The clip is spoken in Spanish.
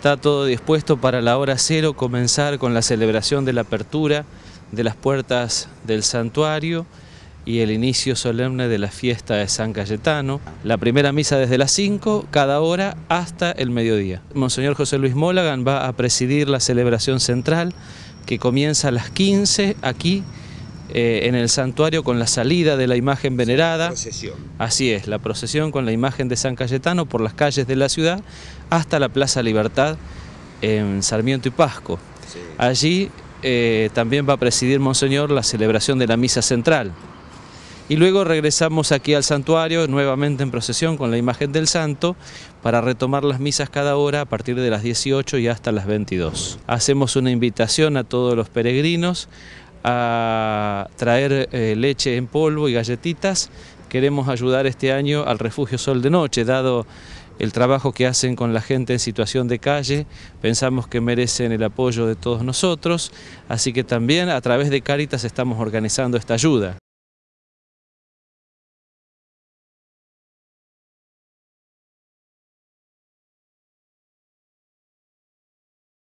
Está todo dispuesto para la hora cero comenzar con la celebración de la apertura de las puertas del santuario y el inicio solemne de la fiesta de San Cayetano. La primera misa desde las 5, cada hora hasta el mediodía. Monseñor José Luis Molagan va a presidir la celebración central que comienza a las 15 aquí eh, en el santuario con la salida de la imagen venerada. Así es, la procesión con la imagen de San Cayetano por las calles de la ciudad hasta la Plaza Libertad en Sarmiento y Pasco. Allí eh, también va a presidir Monseñor la celebración de la misa central. Y luego regresamos aquí al santuario, nuevamente en procesión con la imagen del santo, para retomar las misas cada hora a partir de las 18 y hasta las 22. Hacemos una invitación a todos los peregrinos a traer eh, leche en polvo y galletitas. Queremos ayudar este año al Refugio Sol de Noche, dado el trabajo que hacen con la gente en situación de calle, pensamos que merecen el apoyo de todos nosotros, así que también a través de Caritas estamos organizando esta ayuda.